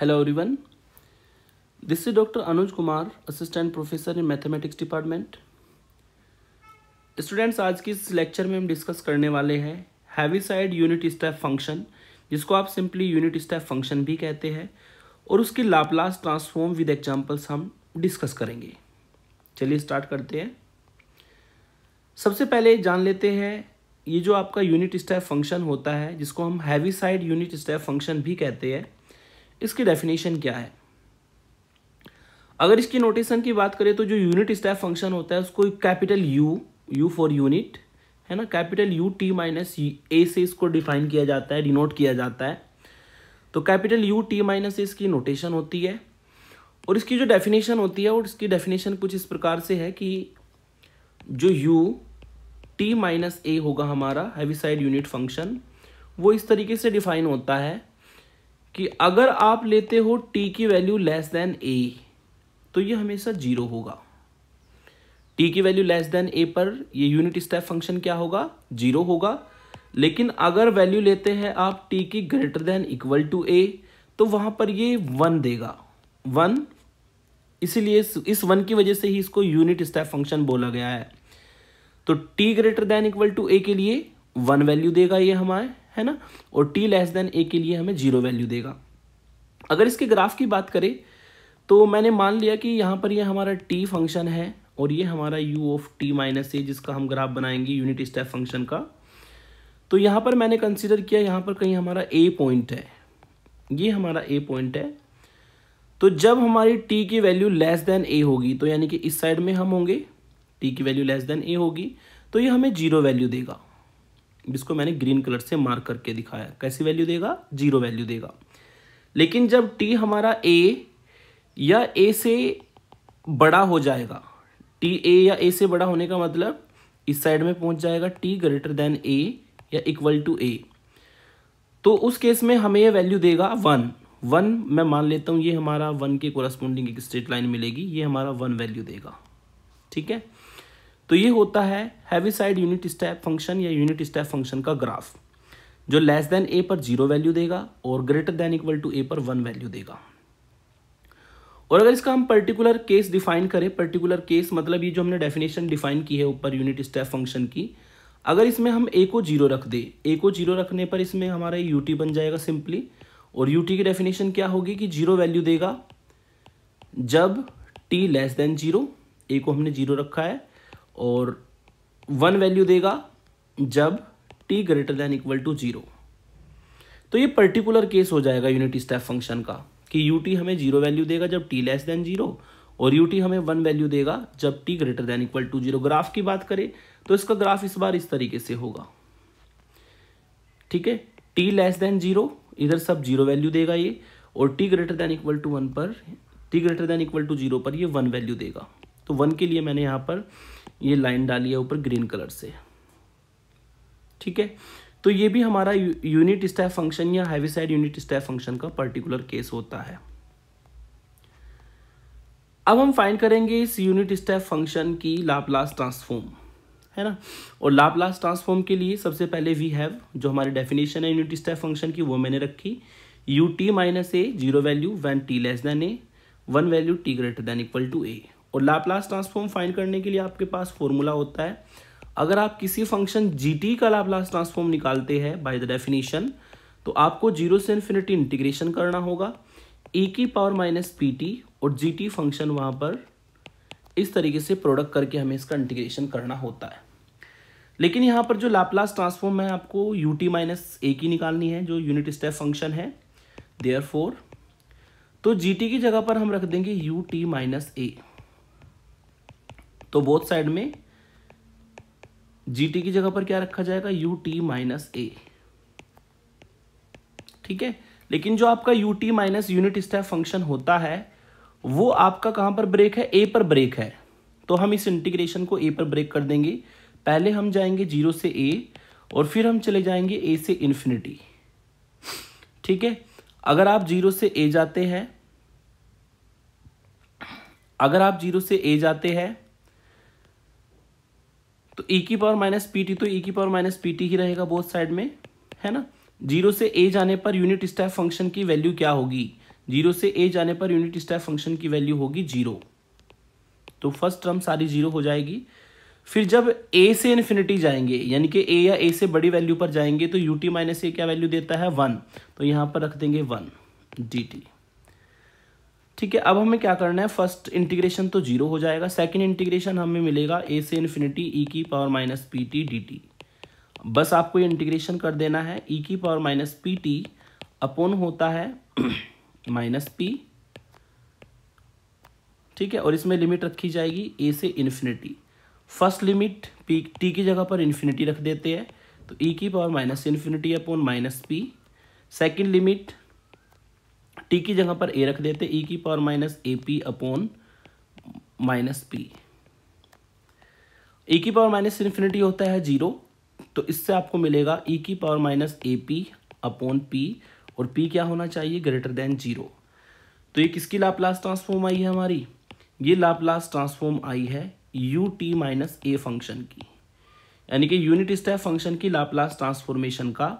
hello everyone this is doctor Anuj Kumar assistant professor in mathematics department students आज की इस lecture में हम डिस्कस करने वाले हैं Heaviside unit step function जिसको आप सिंपली यूनिट स्टेप फंक्शन भी कहते हैं और उसकी लाप्लास ट्रांसफॉर्म विद एग्जांपल्स हम डिस्कस करेंगे चलिए स्टार्ट करते हैं सबसे पहले जान लेते हैं ये जो आपका यूनिट स्टेप फंक्शन होता है जिसको हम Heaviside unit step function भी कहते हैं इसकी डेफिनेशन क्या है अगर इसकी नोटेशन की बात करें तो जो यूनिट स्टेप फंक्शन होता है उसको capital U U for unit है ना capital U T minus A से इसको डिफाइन किया जाता है डिनोट किया जाता है तो capital U T minus A इसकी नोटेशन होती है और इसकी जो डेफिनेशन होती है और इसकी डेफिनेशन कुछ इस प्रकार से है कि जो यू टी माइनस ए होगा हमारा हैवी साइड यूनिट फंक्शन वो इस तरीके से डिफाइन होता है कि अगर आप लेते हो टी की वैल्यू लेस देन ए तो ये हमेशा जीरो होगा टी की वैल्यू लेस देन ए पर ये यूनिट स्टेप फंक्शन क्या होगा जीरो होगा लेकिन अगर वैल्यू लेते हैं आप टी की greater than equal to A तो वहां पर ये वन देगा वन इसीलिए इस वन की वजह से ही इसको यूनिट स्टेप फंक्शन बोला गया है तो T greater than equal to ए के लिए वन वैल्यू देगा ये हमारे है ना और टी लेस देन ए के लिए हमें जीरो वैल्यू देगा अगर इसके ग्राफ की बात करें तो मैंने मान लिया कि यहाँ पर ये यह हमारा टी फंक्शन है और ये हमारा U of T minus A जिसका हम ग्राफ बनाएंगे यूनिट स्टेप फंक्शन का तो यहाँ पर मैंने कंसिडर किया यहाँ पर कहीं हमारा ए पॉइंट है ये हमारा ए पॉइंट है तो जब हमारी टी की वैल्यू लेस देन ए होगी तो यानी कि इस साइड में हम होंगे टी की वैल्यू लेस देन ए होगी तो ये हमें जीरो वैल्यू देगा जिसको मैंने ग्रीन कलर से मार्क करके दिखाया कैसी वैल्यू देगा जीरो वैल्यू देगा लेकिन जब टी हमारा ए या ए से बड़ा हो जाएगा टी ए या ए से बड़ा होने का मतलब इस साइड में पहुंच जाएगा टी ग्रेटर देन ए या इक्वल टू ए तो उस केस में हमें यह वैल्यू देगा वन वन मैं मान लेता हूं ये हमारा वन के कोरस्पोंडिंग एक स्ट्रेट लाइन मिलेगी ये हमारा वन वैल्यू देगा ठीक है तो ये होता है साइड यूनिट स्टेप फंक्शन या यूनिट स्टेप फंक्शन का ग्राफ जो लेस देन ए पर जीरो वैल्यू देगा और greater than equal to A पर वन वैल्यू देगा और अगर इसका हम पर्टिकुलर केस डिफाइन करें पर्टिकुलर केस मतलब ये जो हमने डेफिनेशन डिफाइन की है ऊपर यूनिट स्टेप फंक्शन की अगर इसमें हम ए को जीरो रख दे ए को जीरो रखने पर इसमें हमारा यू टी बन जाएगा सिंपली और यू टी की डेफिनेशन क्या होगी कि जीरो वैल्यू देगा जब T less than zero A को हमने जीरो रखा है और वन वैल्यू देगा जब T greater than equal to zero तो ये पर्टिकुलर केस हो जाएगा यूनिट स्टेप फंक्शन का कि यू टी हमें जीरो वैल्यू देगा जब टी लेस देन जीरो और यू टी हमें वन वैल्यू देगा जब T greater than equal to zero graph की बात करें तो इसका ग्राफ इस बार इस तरीके से होगा ठीक है टी लेस देन जीरो इधर सब जीरो वैल्यू देगा ये और t greater than equal to one पर t greater than equal to zero पर ये वन वैल्यू देगा तो वन के लिए मैंने यहाँ पर ये लाइन डाली है ऊपर ग्रीन कलर से ठीक है तो ये भी हमारा यूनिट स्टेप फंक्शन या साइड यूनिट स्टेप फंक्शन का पर्टिकुलर केस होता है अब हम फाइंड करेंगे इस यूनिट स्टेप फंक्शन की लाप्लास ट्रांसफॉर्म है ना और लाप्लास ट्रांसफॉर्म के लिए सबसे पहले वी हैव जो हमारी डेफिनेशन है यूनिट स्टेप फंक्शन की वो मैंने रखी u T minus a zero value when t less than a one value t greater than equal to a और लाप्लास ट्रांसफॉर्म फाइंड करने के लिए आपके पास फॉर्मूला होता है अगर आप किसी फंक्शन जी टी का लाप्लास ट्रांसफॉर्म निकालते हैं बाय द डेफिनेशन तो आपको जीरो से इन्फिनिटी इंटीग्रेशन करना होगा ई e की पावर माइनस पी टी और जी टी फंक्शन वहाँ पर इस तरीके से प्रोडक्ट करके हमें इसका इंटीग्रेशन करना होता है लेकिन यहाँ पर जो लाप्लास ट्रांसफॉर्म है आपको यू टी माइनस ए की निकालनी है जो यूनिट स्टेप फंक्शन है देयर फोर तो जी टी की जगह पर हम रख देंगे यू टी माइनस ए तो बोथ साइड में जी टी की जगह पर क्या रखा जाएगा यू टी माइनस ए ठीक है लेकिन जो आपका u T minus unit step function होता है वो आपका कहां पर ब्रेक है ए पर ब्रेक है तो हम इस इंटीग्रेशन को ए पर ब्रेक कर देंगे पहले हम जाएंगे जीरो से ए और फिर हम चले जाएंगे ए से इन्फिनिटी ठीक है अगर आप जीरो से ए जाते हैं अगर आप जीरो से ए जाते हैं तो ई की पावर माइनस पी टी तो ई की पावर माइनस पी टी ही रहेगा बोथ साइड में है ना जीरो से ए जाने पर यूनिट स्टेप फंक्शन की वैल्यू क्या होगी जीरो से ए जाने पर यूनिट स्टेप फंक्शन की वैल्यू होगी जीरो तो फर्स्ट टर्म सारी जीरो हो जाएगी फिर जब ए से इन्फिनिटी जाएंगे यानी कि ए या ए से बड़ी वैल्यू पर जाएंगे तो यू टी माइनस ए क्या वैल्यू देता है वन तो यहाँ पर रख देंगे वन डी टी ठीक है अब हमें क्या करना है फर्स्ट इंटीग्रेशन तो जीरो हो जाएगा सेकंड इंटीग्रेशन हमें मिलेगा ए से इन्फिनिटी ई e की power minus p t d t बस आपको ये इंटीग्रेशन कर देना है ई e की power minus p t upon होता है माइनस पी ठीक है और इसमें लिमिट रखी जाएगी ए से infinity first limit p t की जगह पर इन्फिनिटी रख देते हैं तो ई e की power minus infinity upon minus p second limit t की जगह पर ए रख देते ई e की power minus a p upon minus p e की पावर माइनस इन्फिनिटी होता है जीरो तो इससे आपको मिलेगा ई e की power minus a p upon p और पी क्या होना चाहिए ग्रेटर देन जीरो तो ये किसकी लाप्लास ट्रांसफॉर्म आई है हमारी ये लाप्लास ट्रांसफॉर्म आई है u T minus a function की यानी कि यूनिट स्टेप फंक्शन की लाप्लास ट्रांसफॉर्मेशन का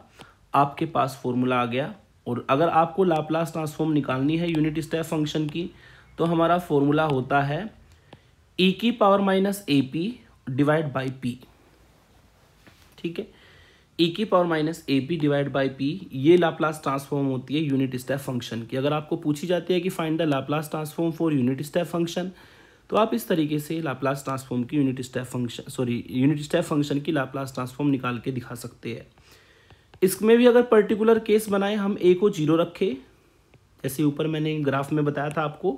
आपके पास फॉर्मूला आ गया और अगर आपको लाप्लास ट्रांसफॉर्म निकालनी है यूनिट स्टेप फंक्शन की तो हमारा फॉर्मूला होता है ई e की power minus a p divide by p ठीक है ई e की power minus a p divide by p ये लाप्लास ट्रांसफॉर्म होती है यूनिट स्टेप फंक्शन की अगर आपको पूछी जाती है कि find the Laplace transform for unit step function तो आप इस तरीके से लाप्लास ट्रांसफॉर्म की unit step function sorry unit step function की लाप्लास ट्रांसफॉर्म निकाल के दिखा सकते हैं इसमें भी अगर पर्टिकुलर केस बनाए हम ए को जीरो रखें जैसे ऊपर मैंने ग्राफ में बताया था आपको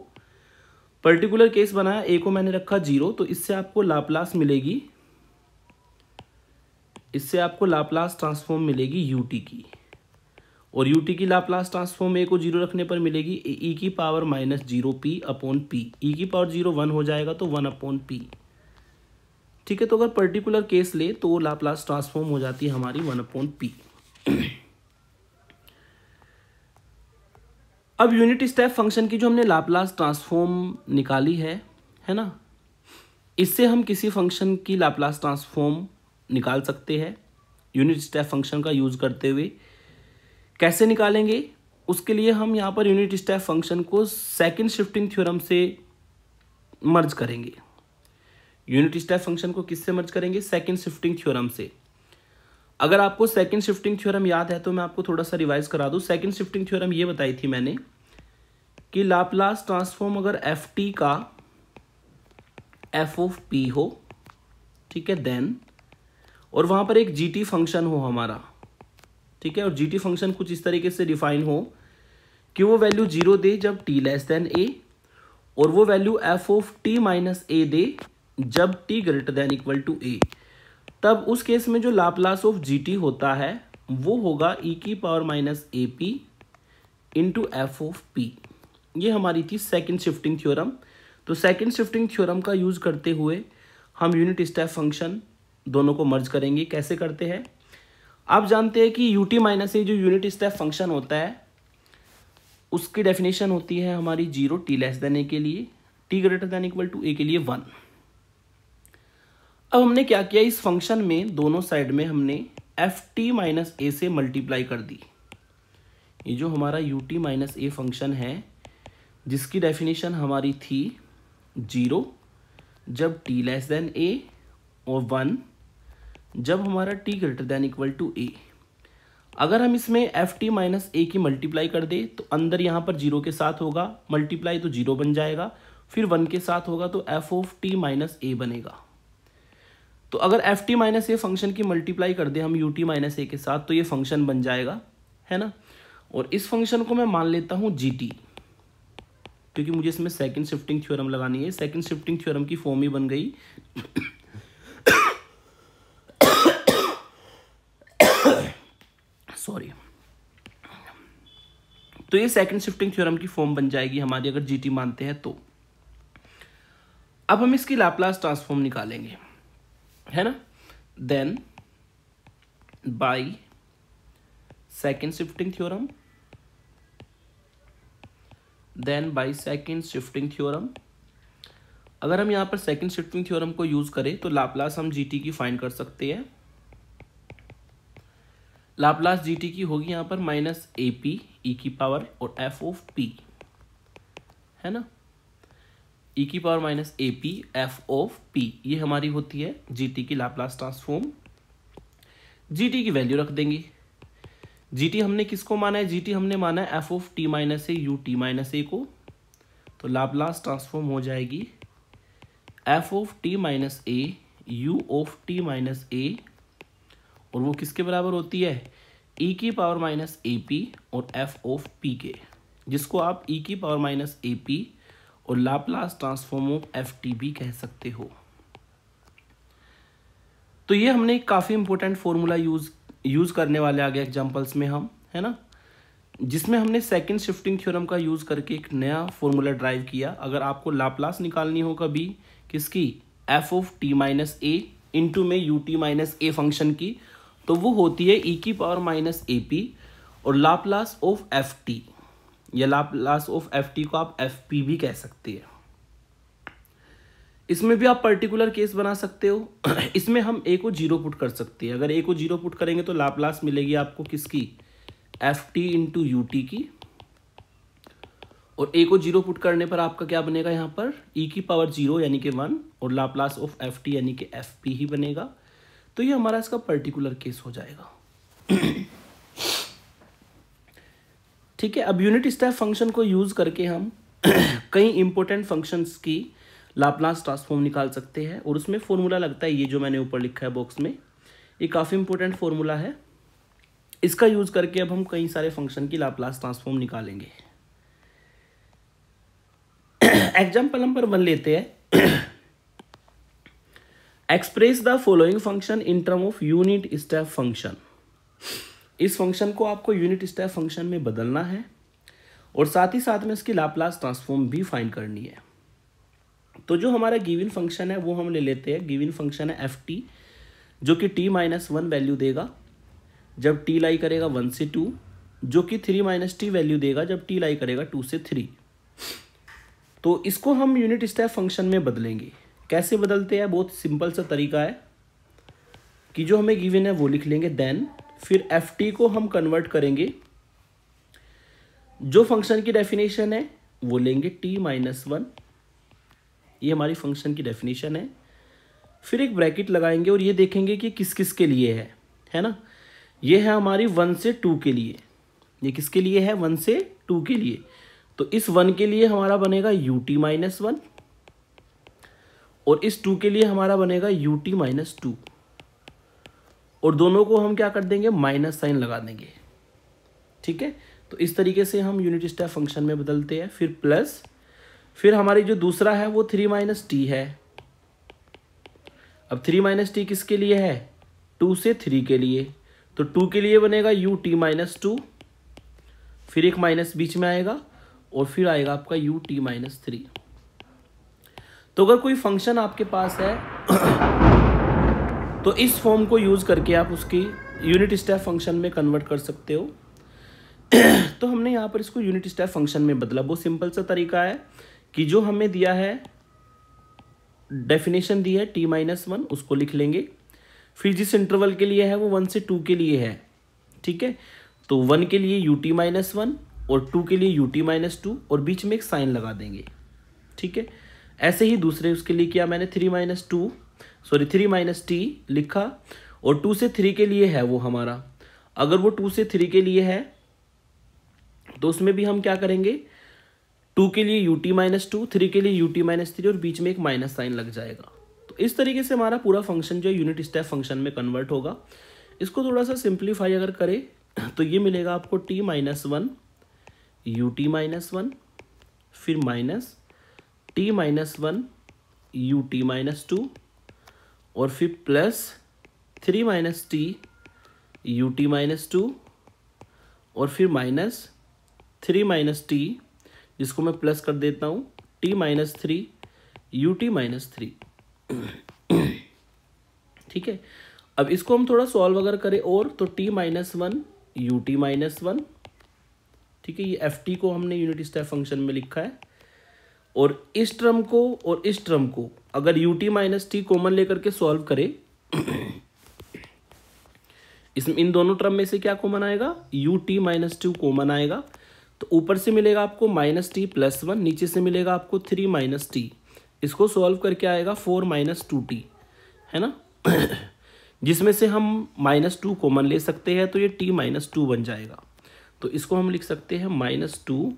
पर्टिकुलर केस बनाया ए को मैंने रखा जीरो तो इससे आपको लाप्लास मिलेगी इससे आपको लाप्लास ट्रांसफॉर्म मिलेगी यूटी की और यूटी की लाप्लास ट्रांसफॉर्म ए को जीरो रखने पर मिलेगी ई e की power minus zero p upon p e की पावर जीरो वन हो जाएगा तो वन अपॉन पी ठीक है तो अगर पर्टिकुलर केस ले तो लाप्लास ट्रांसफॉर्म हो जाती है हमारी वन अपॉन पी अब यूनिट स्टेप फंक्शन की जो हमने लाप्लास ट्रांसफॉर्म निकाली है है ना इससे हम किसी फंक्शन की लाप्लास ट्रांसफॉर्म निकाल सकते हैं यूनिट स्टेप फंक्शन का यूज़ करते हुए कैसे निकालेंगे उसके लिए हम यहाँ पर यूनिट स्टेप फंक्शन को सेकंड शिफ्टिंग थ्योरम से मर्ज करेंगे यूनिट स्टेप फंक्शन को किससे मर्ज करेंगे सेकंड शिफ्टिंग थ्योरम से अगर आपको सेकंड शिफ्टिंग थ्योरम याद है तो मैं आपको थोड़ा सा रिवाइज करा दूँ सेकंड शिफ्टिंग थ्योरम ये बताई थी मैंने कि लाप्लास ट्रांसफॉर्म अगर एफ टी का एफ ओफ पी हो ठीक है देन और वहां पर एक जी टी फंक्शन हो हमारा ठीक है और जी टी फंक्शन कुछ इस तरीके से डिफाइन हो कि वो वैल्यू जीरो दे जब टी लेस देन ए और वो value f of T minus a दे जब T greater than equal to a तब उस केस में जो लाप्लास ऑफ जी टी होता है वो होगा ई e की power minus a p into f of p ये हमारी थी सेकंड शिफ्टिंग थ्योरम तो सेकंड शिफ्टिंग थ्योरम का यूज़ करते हुए हम यूनिट स्टेप फंक्शन दोनों को मर्ज करेंगे कैसे करते हैं आप जानते हैं कि यू टी माइनस ए जो यूनिट स्टेप फंक्शन होता है उसकी डेफिनेशन होती है हमारी जीरो टी लेस देने के लिए t greater than equal to ए के लिए वन अब हमने क्या किया इस फंक्शन में दोनों साइड में हमने एफ टी माइनस ए से मल्टीप्लाई कर दी ये जो हमारा u T minus a function है जिसकी डेफिनेशन हमारी थी जीरो जब टी लेस देन ए और वन जब हमारा t greater than equal to a अगर हम इसमें एफ टी माइनस ए की मल्टीप्लाई कर दे तो अंदर यहाँ पर जीरो के साथ होगा मल्टीप्लाई तो जीरो बन जाएगा फिर वन के साथ होगा तो f of T minus a बनेगा तो अगर f t minus a function की मल्टीप्लाई कर दें हम यू टी माइनस ए के साथ तो ये फंक्शन बन जाएगा है ना और इस फंक्शन को मैं मान लेता हूँ जी टी क्योंकि मुझे इसमें सेकंड शिफ्टिंग थ्योरम लगानी है सेकंड शिफ्टिंग थ्योरम की फॉर्म ही बन गई सॉरी तो ये सेकंड शिफ्टिंग थ्योरम की फॉर्म बन जाएगी हमारी अगर टी मानते हैं तो अब हम इसकी लाप्लास ट्रांसफॉर्म निकालेंगे है ना then by second shifting theorem then by second shifting theorem अगर हम यहां पर सेकेंड शिफ्टिंग थ्योरम को यूज़ करें तो लाप्लास हम जीटी की फाइंड कर सकते हैं लाप्लास जीटी की होगी यहां पर माइनस ए पी ई की पावर और एफ ऑफ पी है ना ई e की power minus a p f of p ये हमारी होती है जी टी की लाप्लास ट्रांसफॉर्म जी टी की वैल्यू रख देंगे जी टी हमने किसको माना है जी टी हमने माना है f of T minus a u T minus a को तो लाप्लास ट्रांसफॉर्म हो जाएगी f of T minus a u of T minus a और वो किसके बराबर होती है ई e की पावर माइनस ए पी और एफ ऑफ पी के जिसको आप ई e की पावर माइनस ए पी और Laplace transform of f t भी कह सकते हो तो ये हमने काफ़ी इंपॉर्टेंट फॉर्मूला यूज यूज़ करने वाले आगे एग्जाम्पल्स में हम है ना जिसमें हमने सेकंड शिफ्टिंग थ्योरम का यूज़ करके एक नया फॉर्मूला ड्राइव किया अगर आपको लाप्लास निकालनी हो कभी किसकी f of T minus a into में u T minus a function की तो वो होती है ई e की पावर माइनस ए पी और लाप्लास ऑफ एफ टी या लाप्लास ऑफ एफ टी को आप एफ पी भी कह सकते हैं इसमें भी आप पर्टिकुलर केस बना सकते हो इसमें हम ए को जीरो पुट कर सकते हैं अगर ए को जीरो पुट करेंगे तो लाप्लास मिलेगी आपको किसकी f t into u t की और ए को जीरो पुट करने पर आपका क्या बनेगा यहाँ पर ई e की पावर जीरो यानी कि वन और लाप्लास ऑफ एफ टी यानी कि एफ पी ही बनेगा तो ये हमारा इसका पर्टिकुलर केस हो जाएगा ठीक है अब यूनिट स्टेप फंक्शन को यूज़ करके हम कई इंपॉर्टेंट फंक्शंस की लाप्लास ट्रांसफॉर्म निकाल सकते हैं और उसमें फॉर्मूला लगता है ये जो मैंने ऊपर लिखा है बॉक्स में ये काफ़ी इंपॉर्टेंट फॉर्मूला है इसका यूज़ करके अब हम कई सारे फंक्शन की लाप्लास ट्रांसफॉर्म निकालेंगे एग्जाम्पल नंबर वन लेते हैं express the following function in term of unit step function इस फंक्शन को आपको यूनिट स्टेप फंक्शन में बदलना है और साथ ही साथ में इसकी लाप्लास ट्रांसफॉर्म भी फाइंड करनी है तो जो हमारा गिवन फंक्शन है वो हम ले लेते हैं गिवन फंक्शन है एफ टी जो कि टी माइनस वन वैल्यू देगा जब टी लाई करेगा वन से टू जो कि थ्री माइनस टी वैल्यू देगा जब टी लाई करेगा टू से थ्री तो इसको हम यूनिट स्टेप फंक्शन में बदलेंगे कैसे बदलते हैं बहुत सिंपल सा तरीका है कि जो हमें गिवन है वो लिख लेंगे देन फिर एफ टी को हम कन्वर्ट करेंगे जो फंक्शन की डेफिनेशन है वो लेंगे टी माइनस वन ये हमारी फंक्शन की डेफिनेशन है फिर एक ब्रैकेट लगाएंगे और ये देखेंगे कि किस किस के लिए है है ना ये है हमारी वन से टू के लिए ये किसके लिए है वन से टू के लिए तो इस वन के लिए हमारा बनेगा यू टी माइनस वन और इस टू के लिए हमारा बनेगा यू टी माइनस टू और दोनों को हम क्या कर देंगे माइनस साइन लगा देंगे ठीक है तो इस तरीके से हम यूनिट स्टेप फंक्शन में बदलते हैं फिर प्लस फिर हमारी जो दूसरा है वो थ्री माइनस टी है अब थ्री माइनस टी किसके लिए है टू से थ्री के लिए तो टू के लिए बनेगा यू टी माइनस टू फिर एक माइनस बीच में आएगा और फिर आएगा आपका यू टी माइनस थ्री तो अगर कोई फंक्शन आपके पास है तो इस फॉर्म को यूज़ करके आप उसकी यूनिट स्टेप फंक्शन में कन्वर्ट कर सकते हो तो हमने यहाँ पर इसको यूनिट स्टेप फंक्शन में बदला बहुत सिंपल सा तरीका है कि जो हमें दिया है डेफिनेशन दी है टी माइनस वन उसको लिख लेंगे फिर जिस इंटरवल के लिए है वो वन से टू के लिए है ठीक है तो वन के लिए यू टी माइनस वन और टू के लिए यू टी माइनस टू और बीच में एक साइन लगा देंगे ठीक है ऐसे ही दूसरे उसके लिए किया मैंने three minus two sorry three minus t लिखा और टू से थ्री के लिए है वो हमारा अगर वो टू से थ्री के लिए है तो उसमें भी हम क्या करेंगे टू के लिए u T minus two three के लिए यू टी माइनस थ्री और बीच में एक माइनस साइन लग जाएगा तो इस तरीके से हमारा पूरा फंक्शन जो है यूनिट स्टेप फंक्शन में कन्वर्ट होगा इसको थोड़ा सा सिंप्लीफाई अगर करें तो ये मिलेगा आपको t minus one u T minus one फिर minus t minus one u T minus two और फिर plus three minus t u T minus two और फिर माइनस थ्री माइनस टी जिसको मैं प्लस कर देता हूँ t minus three u T minus three ठीक है अब इसको हम थोड़ा सॉल्व अगर करें और तो t minus one u T minus one ठीक है ये एफ टी को हमने यूनिट स्टेप फंक्शन में लिखा है और इस टर्म को और इस टर्म को अगर u T minus t common लेकर के सॉल्व करें इसमें इन दोनों टर्म में से क्या कॉमन आएगा u T minus two common आएगा तो ऊपर से मिलेगा आपको माइनस टी प्लस वन नीचे से मिलेगा आपको थ्री माइनस टी इसको सॉल्व करके आएगा फोर माइनस टू टी है ना जिसमें से हम माइनस टू कॉमन ले सकते हैं तो ये टी माइनस टू बन जाएगा तो इसको हम लिख सकते हैं माइनस टू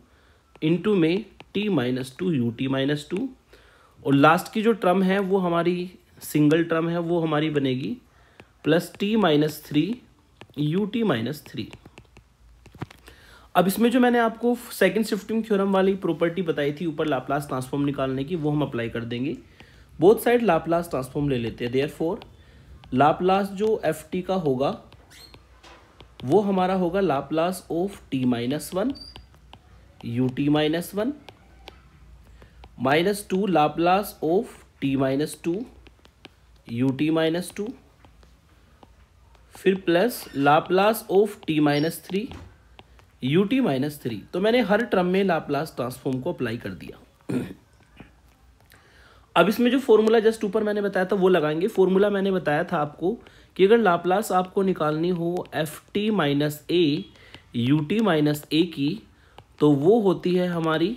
इंटू में t minus two u T minus two और लास्ट की जो टर्म है वो हमारी सिंगल टर्म है वो हमारी बनेगी plus t minus three u T minus three अब इसमें जो मैंने आपको सेकंड शिफ्टिंग थ्योरम वाली प्रॉपर्टी बताई थी ऊपर लाप्लास ट्रांसफॉर्म निकालने की वो हम अप्लाई कर देंगे बोथ साइड लाप्लास ट्रांसफॉर्म ले लेते हैं देयर फोर लाप्लास जो एफ टी का होगा वो हमारा होगा Laplace of T minus one u T minus one minus two Laplace of T minus two u T minus two फिर plus Laplace of T minus three u T minus three तो मैंने हर term में Laplace transform को apply कर दिया अब इसमें जो फॉर्मूला जस्ट ऊपर मैंने बताया था वो लगाएंगे फॉर्मूला मैंने बताया था आपको कि अगर लाप्लास आपको निकालनी हो f t minus a u T minus a की तो वो होती है हमारी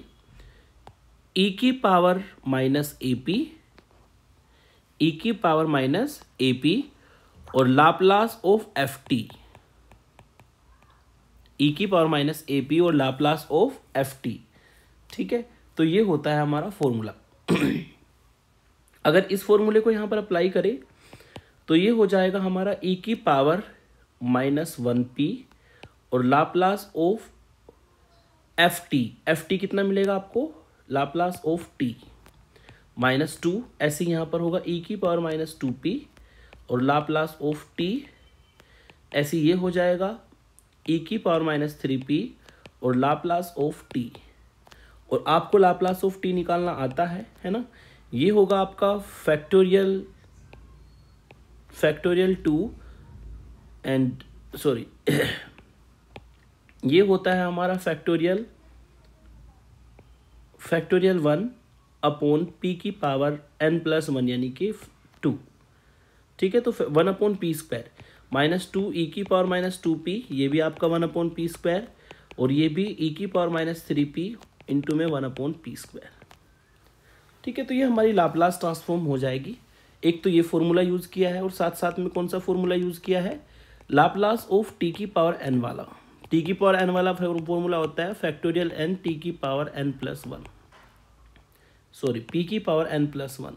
e की power minus a p e की पावर माइनस ए पी और Laplace of f t e की पावर माइनस ए पी और लाप्लास ऑफ एफ टी ठीक है तो ये होता है हमारा फॉर्मूला अगर इस फॉर्मूले को यहां पर अप्लाई करें तो ये हो जाएगा हमारा ई e की पावर माइनस वन पी और Laplace of f t f t कितना मिलेगा आपको Laplace of T minus two ऐसे यहाँ पर होगा ई e की पावर माइनस टू पी और लाप्लास ऑफ टी ऐसे ये हो जाएगा ई e की पावर माइनस थ्री पी और लाप्लास ऑफ टी और आपको लाप्लास ऑफ टी निकालना आता है है ना ये होगा आपका factorial factorial two and sorry ये होता है हमारा factorial factorial one upon p की पावर एन प्लस वन यानी कि टू ठीक है तो one upon p square minus two e की पावर माइनस टू पी ये भी आपका वन अपोन पी स्क्वायर और ये भी ई e की power minus three p into में वन अपोन पी स्क्वायर ठीक है तो ये हमारी लाप्लास ट्रांसफॉर्म हो जाएगी एक तो ये फॉर्मूला यूज़ किया है और साथ साथ में कौन सा फॉर्मूला यूज़ किया है लाप्लास ऑफ टी की पावर एन वाला टी की पावर एन वाला फॉर्मूला होता है फैक्टोरियल एन टी की power n plus one sorry p की पावर एन प्लस वन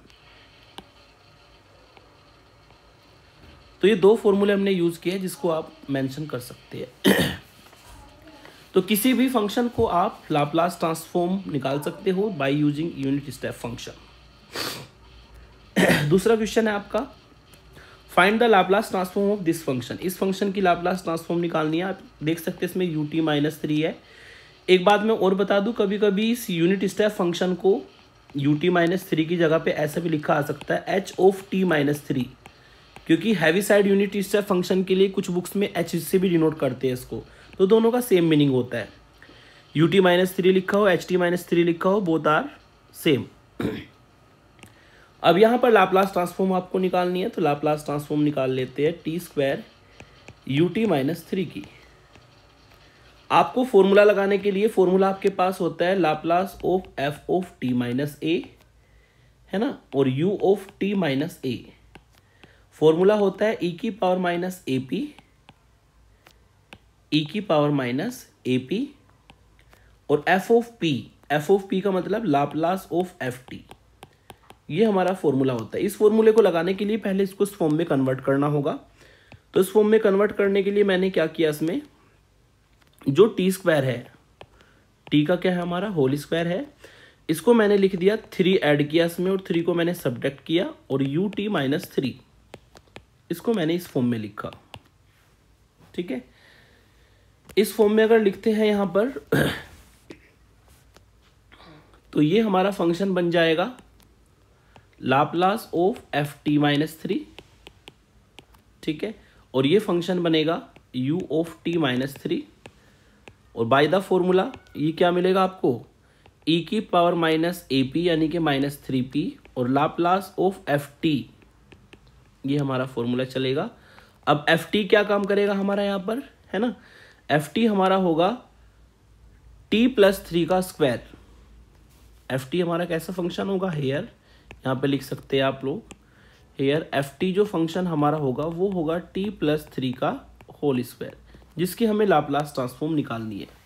तो ये दो फॉर्मूले हमने यूज किए हैं जिसको आप मेंशन कर सकते हैं तो किसी भी फंक्शन को आप लाप्लास ट्रांसफॉर्म निकाल सकते हो by using unit step function दूसरा क्वेश्चन है आपका find the Laplace transform of this function इस फंक्शन की लाप्लास ट्रांसफॉर्म निकालनी है आप देख सकते हैं इसमें यू टी माइनस थ्री है एक बात मैं और बता दूं कभी कभी इस यूनिट स्टेप फंक्शन को यू टी माइनस थ्री की जगह पे ऐसा भी लिखा आ सकता है h of T minus three क्योंकि Heaviside unit step function के लिए कुछ बुक्स में एच से भी डिनोट करते हैं इसको तो दोनों का सेम मीनिंग होता है यू टी माइनस थ्री लिखा हो एच टी माइनस थ्री लिखा हो बोथ आर सेम अब यहाँ पर लाप्लास ट्रांसफॉर्म आपको निकालनी है तो लाप्लास ट्रांसफॉर्म निकाल लेते हैं t square u T minus three की आपको फॉर्मूला लगाने के लिए फॉर्मूला आपके पास होता है Laplace of f of T minus a है ना और u of T minus a formula होता है ई e की power minus a p e की पावर माइनस ए पी और f of p f of p का मतलब लाप्लास ऑफ एफ टी ये हमारा फॉर्मूला होता है इस फॉर्मूले को लगाने के लिए पहले इसको इस फॉर्म में कन्वर्ट करना होगा तो इस फॉर्म में कन्वर्ट करने के लिए मैंने क्या किया इसमें जो टी स्क्वायर है टी का क्या है हमारा होल स्क्वायर है इसको मैंने लिख दिया थ्री ऐड किया इसमें और थ्री को मैंने सब्डक्ट किया और यू टी माइनस थ्री इसको मैंने इस फॉर्म में लिखा ठीक है इस फॉर्म में अगर लिखते हैं यहां पर तो ये हमारा फंक्शन बन जाएगा Laplace of f t minus three ठीक है और ये फंक्शन बनेगा u of T minus three और बाय द फॉर्मूला ये क्या मिलेगा आपको ई e की पावर माइनस ए पी यानी कि माइनस थ्री पी और लाप्लास ऑफ एफ टी ये हमारा फॉर्मूला चलेगा अब एफ टी क्या काम करेगा हमारा यहाँ पर है ना एफ टी हमारा होगा टी प्लस थ्री का स्क्वायर एफ टी हमारा कैसा फंक्शन होगा हेयर यहाँ पे लिख सकते हैं आप लोग हेयर एफ टी जो फंक्शन हमारा होगा वो होगा टी प्लस थ्री का होल स्क्वायर जिसकी हमें लाप्लास ट्रांसफॉर्म निकालनी है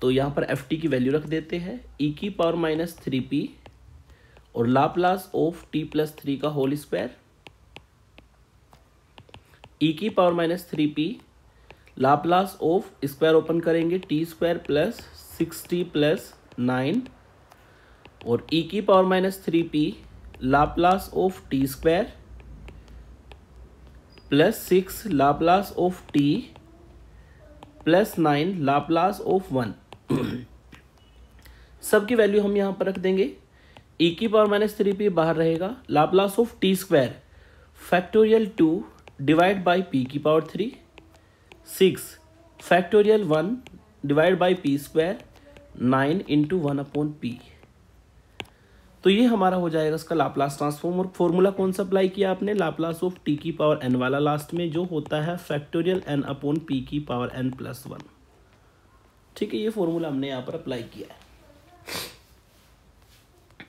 तो यहाँ पर एफ टी की वैल्यू रख देते हैं ई e की पावर माइनस थ्री पी और Laplace of t plus three का होल स्क्वायर ई की power minus three p Laplace of square open करेंगे t square plus six t plus nine और e की power minus three p Laplace of t square plus six Laplace of t plus nine Laplace of one सबकी value हम यहाँ पर रख देंगे e की पावर माइनस थ्री पी बाहर रहेगा Laplace of t square factorial two divide by p की power three six factorial one divide by p square nine into one upon p तो ये हमारा हो जाएगा इसका लाप्लास ट्रांसफॉर्म और फॉर्मूला कौन सा अप्लाई किया आपने लाप्लास ऑफ टी की पावर एन वाला लास्ट में जो होता है फैक्टोरियल एन अपॉन पी की पावर एन प्लस वन ठीक है ये फॉर्मूला हमने यहाँ पर अप्लाई किया है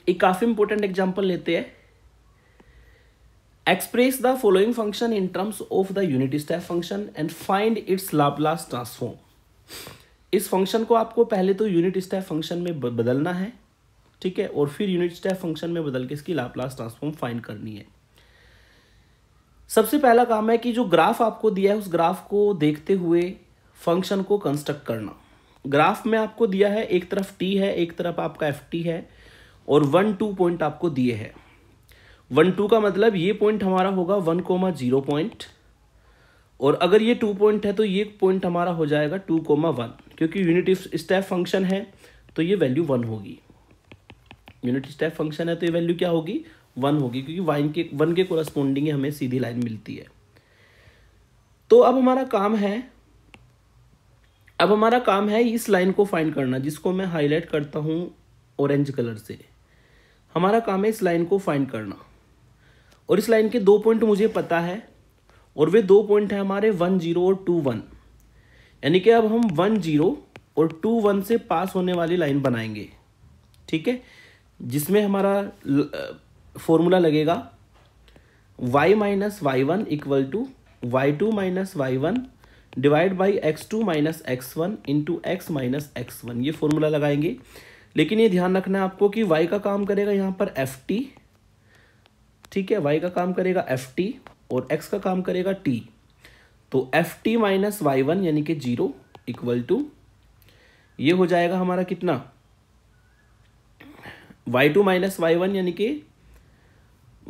एक काफ़ी इंपॉर्टेंट एग्जाम्पल लेते हैं express the following function in terms of the unit step function and find its Laplace transform इस फंक्शन को आपको पहले तो यूनिट स्टेप फंक्शन में बदलना है ठीक है और फिर यूनिट स्टेप फंक्शन में बदल के इसकी लाप्लास ट्रांसफॉर्म फाइंड करनी है सबसे पहला काम है कि जो ग्राफ आपको दिया है उस ग्राफ को देखते हुए फंक्शन को कंस्ट्रक्ट करना ग्राफ में आपको दिया है एक तरफ टी है एक तरफ आपका एफ टी है और वन टू पॉइंट आपको दिए है वन टू का मतलब ये पॉइंट हमारा होगा वन कोमा जीरो पॉइंट और अगर ये टू पॉइंट है तो ये पॉइंट हमारा हो जाएगा टू कोमा वन क्योंकि यूनिट स्टेप फंक्शन है तो ये वैल्यू वन होगी यूनिट स्टेप फंक्शन है तो ये वैल्यू क्या होगी वन होगी क्योंकि वाइन के वन के कोरस्पोंडिंग हमें सीधी लाइन मिलती है तो अब हमारा काम है अब हमारा काम है इस लाइन को फाइंड करना जिसको मैं हाईलाइट करता हूँ ऑरेंज कलर से हमारा काम है इस लाइन को फाइंड करना और इस लाइन के दो पॉइंट मुझे पता है और वे दो पॉइंट हैं हमारे वन जीरो और टू वन यानी कि अब हम वन जीरो और टू वन से पास होने वाली लाइन बनाएंगे ठीक है जिसमें हमारा फॉर्मूला लगेगा y minus y one equal to y two minus y one divide by x two minus x one into x minus x one ये फॉर्मूला लगाएंगे लेकिन ये ध्यान रखना है आपको कि y का काम करेगा यहाँ पर एफ टी ठीक है y का काम करेगा एफ टी और x का काम करेगा t तो f t minus y one यानी कि जीरो इक्वल टू ये हो जाएगा हमारा कितना y two minus y one यानी कि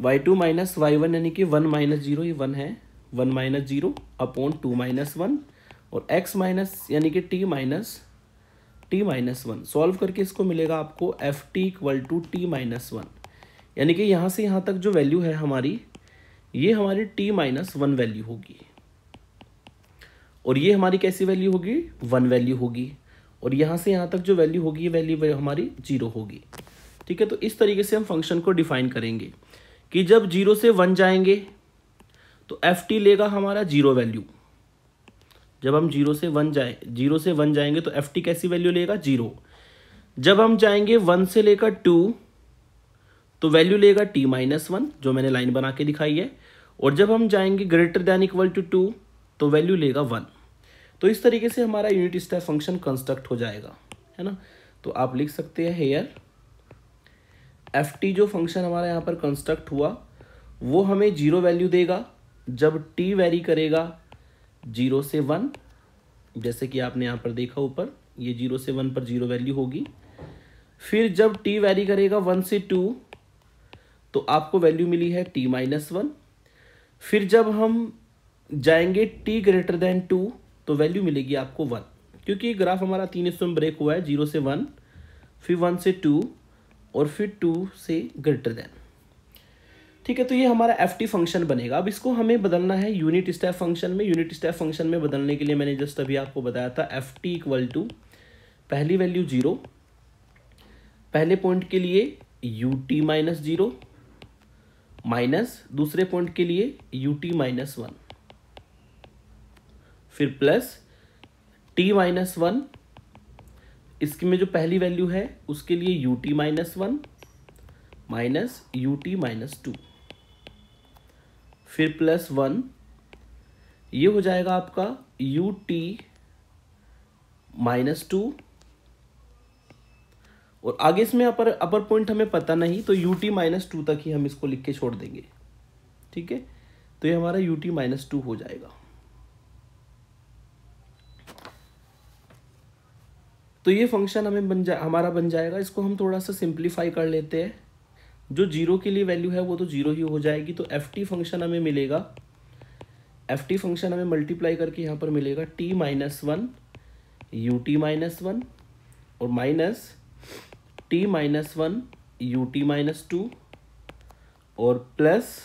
y two minus y one यानी कि वन माइनस जीरो ये वन है one minus zero upon two minus one और एक्स माइनस यानी कि t minus t minus one solve करके इसको मिलेगा आपको f t equal to t minus one यानी कि यहाँ से यहाँ तक जो वैल्यू है हमारी ये हमारी टी माइनस वन वैल्यू होगी और ये हमारी कैसी वैल्यू होगी वन वैल्यू होगी और यहाँ से यहाँ तक जो वैल्यू होगी ये वैल्यू हमारी जीरो होगी ठीक है तो इस तरीके से हम फंक्शन को डिफाइन करेंगे कि जब जीरो से वन जाएंगे तो एफ टी लेगा हमारा जीरो वैल्यू जब हम जीरो से वन जाए जीरो से वन जाएंगे तो एफ टी कैसी वैल्यू लेगा जीरो जब हम जाएंगे वन से लेकर टू तो वैल्यू लेगा टी माइनस वन जो मैंने लाइन बना के दिखाई है और जब हम जाएंगे greater than equal to two तो वैल्यू लेगा वन तो इस तरीके से हमारा यूनिट स्टेप फंक्शन कंस्ट्रक्ट हो जाएगा है ना तो आप लिख सकते हैं हेयर एफ टी जो फंक्शन हमारे यहाँ पर कंस्ट्रक्ट हुआ वो हमें जीरो वैल्यू देगा जब टी वेरी करेगा जीरो से वन जैसे कि आपने यहाँ पर देखा ऊपर ये जीरो से वन पर जीरो वैल्यू होगी फिर जब टी वैरी करेगा वन से टू तो आपको वैल्यू मिली है टी माइनस वन फिर जब हम जाएंगे टी ग्रेटर देन टू तो वैल्यू मिलेगी आपको वन क्योंकि ग्राफ हमारा तीन हिस्सों में ब्रेक हुआ है जीरो से वन फिर वन से टू और फिर टू से ग्रेटर देन ठीक है तो ये हमारा एफ टी फंक्शन बनेगा अब इसको हमें बदलना है यूनिट स्टेप फंक्शन में यूनिट स्टेप फंक्शन में बदलने के लिए मैंने जस्ट अभी आपको बताया था एफ टी इक्वल टू पहली वैल्यू जीरो पहले पॉइंट के लिए u T minus zero minus दूसरे पॉइंट के लिए यू टी माइनस वन फिर प्लस टी माइनस वन इसके में जो पहली वैल्यू है उसके लिए u T minus one minus u T minus two फिर प्लस वन ये हो जाएगा आपका यू टी माइनस टू और आगे इसमें अपर अपर पॉइंट हमें पता नहीं तो यू टी माइनस टू तक ही हम इसको लिख के छोड़ देंगे ठीक है तो ये हमारा यू टी माइनस टू हो जाएगा तो ये फंक्शन हमें बन जा हमारा बन जाएगा इसको हम थोड़ा सा सिंप्लीफाई कर लेते हैं जो जीरो के लिए वैल्यू है वो तो जीरो ही हो जाएगी तो एफ टी फंक्शन हमें मिलेगा एफ टी फंक्शन हमें मल्टीप्लाई करके यहाँ पर मिलेगा t minus one u T minus one और minus t minus one u T minus two और plus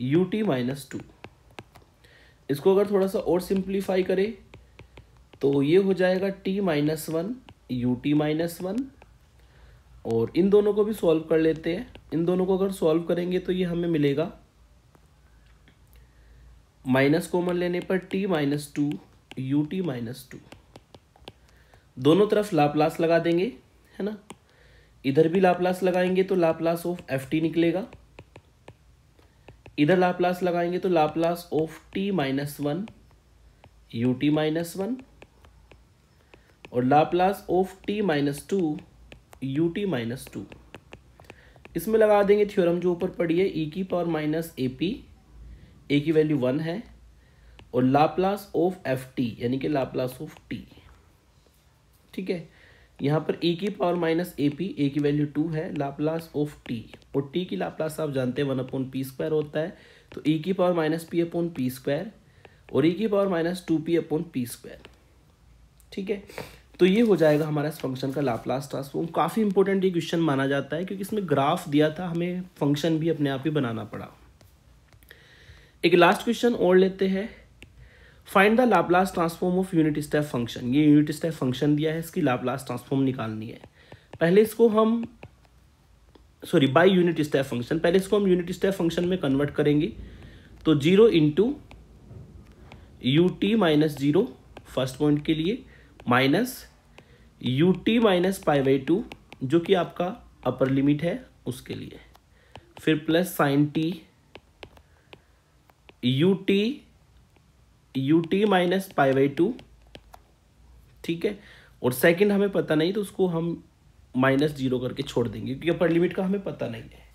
u T minus two इसको अगर थोड़ा सा और सिंप्लीफाई करें तो ये हो जाएगा t minus one u T minus one और इन दोनों को भी सॉल्व कर लेते हैं इन दोनों को अगर सॉल्व करेंगे तो ये हमें मिलेगा माइनस कॉमन लेने पर t minus two u T minus two दोनों तरफ लाप्लास लगा देंगे है ना इधर भी लाप्लास लगाएंगे तो लाप्लास ऑफ एफ टी निकलेगा इधर लाप्लास लगाएंगे तो Laplace of T minus one u T minus one और Laplace of T minus two u T minus two इसमें लगा देंगे थ्योरम जो ऊपर पड़ी है ई e की power minus a p a की वैल्यू वन है और लाप्लास ऑफ एफ टी यानी कि लाप्लास ऑफ टी ठीक है यहाँ पर ई e की power minus a p a की वैल्यू टू है लाप्लास ऑफ टी और टी की लाप्लास आप जानते हैं वन अपॉन पी स्क्वायर होता है तो ई e की power minus p upon p square और ई की power minus two p upon p square ठीक है तो ये हो जाएगा हमारा इस फंक्शन का लाप्लास ट्रांसफॉर्म काफ़ी इंपॉर्टेंट ये क्वेश्चन माना जाता है क्योंकि इसमें ग्राफ दिया था हमें फंक्शन भी अपने आप ही बनाना पड़ा एक लास्ट क्वेश्चन और लेते हैं find the Laplace transform of unit step function ये यूनिट स्टेप फंक्शन दिया है इसकी लाप्लास ट्रांसफॉर्म निकालनी है पहले इसको हम sorry by unit step function पहले इसको हम यूनिट स्टेप फंक्शन में कन्वर्ट करेंगे तो zero into u T minus zero first point के लिए minus u T minus pi by two जो कि आपका अपर लिमिट है उसके लिए फिर plus sine t u t u T minus pi by two ठीक है और सेकंड हमें पता नहीं तो उसको हम माइनस जीरो करके छोड़ देंगे क्योंकि अपर लिमिट का हमें पता नहीं है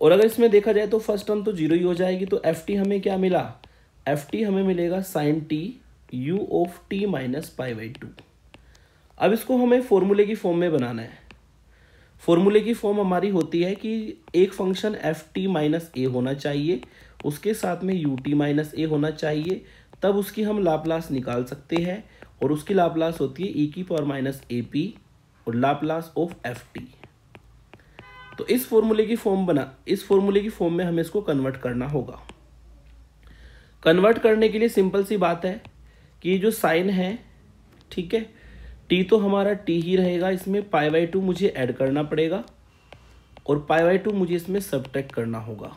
और अगर इसमें देखा जाए तो फर्स्ट टर्म तो जीरो ही हो जाएगी तो एफ टी हमें क्या मिला एफ टी हमें मिलेगा sine t u of T minus pi by two अब इसको हमें फॉर्मूले की फॉर्म में बनाना है फॉर्मूले की फॉर्म हमारी होती है कि एक function f t minus a होना चाहिए उसके साथ में यू टी माइनस ए होना चाहिए तब उसकी हम लाप्लास निकाल सकते हैं और उसकी लाप्लास होती है ई e की पावर माइनस ए पी और लाप्लास ऑफ एफ टी तो इस फॉर्मूले की फॉर्म बना इस फॉर्मूले की फॉर्म में हमें इसको कन्वर्ट करना होगा कन्वर्ट करने के लिए सिंपल सी बात है कि जो साइन है ठीक है टी तो हमारा टी ही रहेगा इसमें पाई बाई टू मुझे ऐड करना पड़ेगा और पाई बाई टू मुझे इसमें सब्ट्रैक्ट करना होगा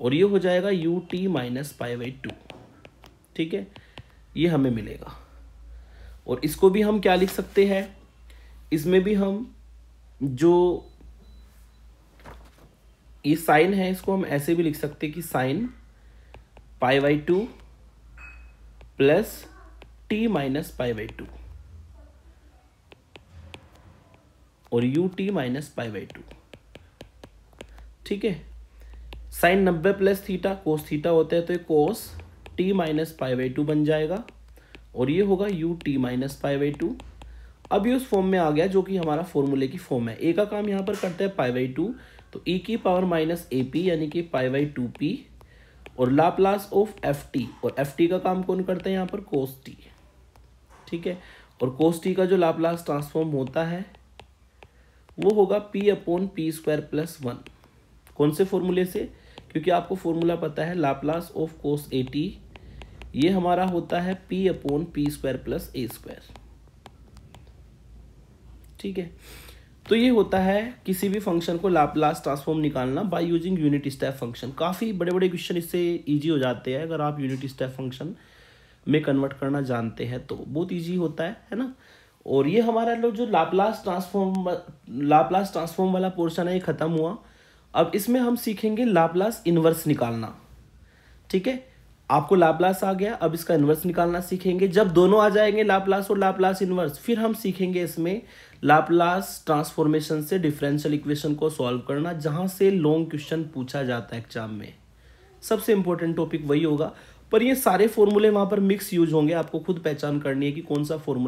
और ये हो जाएगा u T minus pi by two ठीक है ये हमें मिलेगा और इसको भी हम क्या लिख सकते हैं इसमें भी हम जो ये साइन है इसको हम ऐसे भी लिख सकते कि sine pi by two plus t minus pi by two और U T minus pi by two ठीक है साइन नब्बे प्लस थीटा कोस थीटा होता है तो ये cos t minus pi by two बन जाएगा और ये होगा u T minus pi by two अब ये उस फॉर्म में आ गया जो कि हमारा फॉर्मूले की फॉर्म है ए का काम यहाँ पर करते हैं पाई बाई टू तो ई e की पावर माइनस ए पी यानी कि पाई बाई टू पी और लाप्लास ऑफ एफ टी और एफ टी का काम कौन करते हैं यहाँ पर कोस टी ठीक है और कोस टी का जो लाप्लास ट्रांसफॉर्म होता है वो होगा p upon p square plus one कौन से फॉर्मूले से क्योंकि आपको फॉर्मूला पता है Laplace of cos a t ये हमारा होता है p upon p square plus a square ठीक है तो ये होता है किसी भी फंक्शन को लाप्लास ट्रांसफॉर्म निकालना by using unit step function काफ़ी बड़े बड़े क्वेश्चन इससे इजी हो जाते हैं अगर आप यूनिट स्टेप फंक्शन में कन्वर्ट करना जानते हैं तो बहुत ईजी होता है है ना और ये हमारा लोग जो लाप्लास ट्रांसफॉर्म लाप्लास ट्रांसफॉर्म वाला पोर्शन है ये ख़त्म हुआ अब इसमें हम सीखेंगे लाप्लास इन्वर्स निकालना ठीक है आपको लाप्लास आ गया अब इसका इन्वर्स निकालना सीखेंगे जब दोनों आ जाएंगे लाप्लास और लाप्लास इन्वर्स फिर हम सीखेंगे इसमें लाप्लास ट्रांसफॉर्मेशन से डिफरेंशियल इक्वेशन को सॉल्व करना जहाँ से लॉन्ग क्वेश्चन पूछा जाता है एग्जाम में सबसे इंपॉर्टेंट टॉपिक वही होगा पर ये सारे फॉर्मूले वहाँ पर मिक्स यूज होंगे आपको खुद पहचान करनी है कि कौन सा फॉर्मूला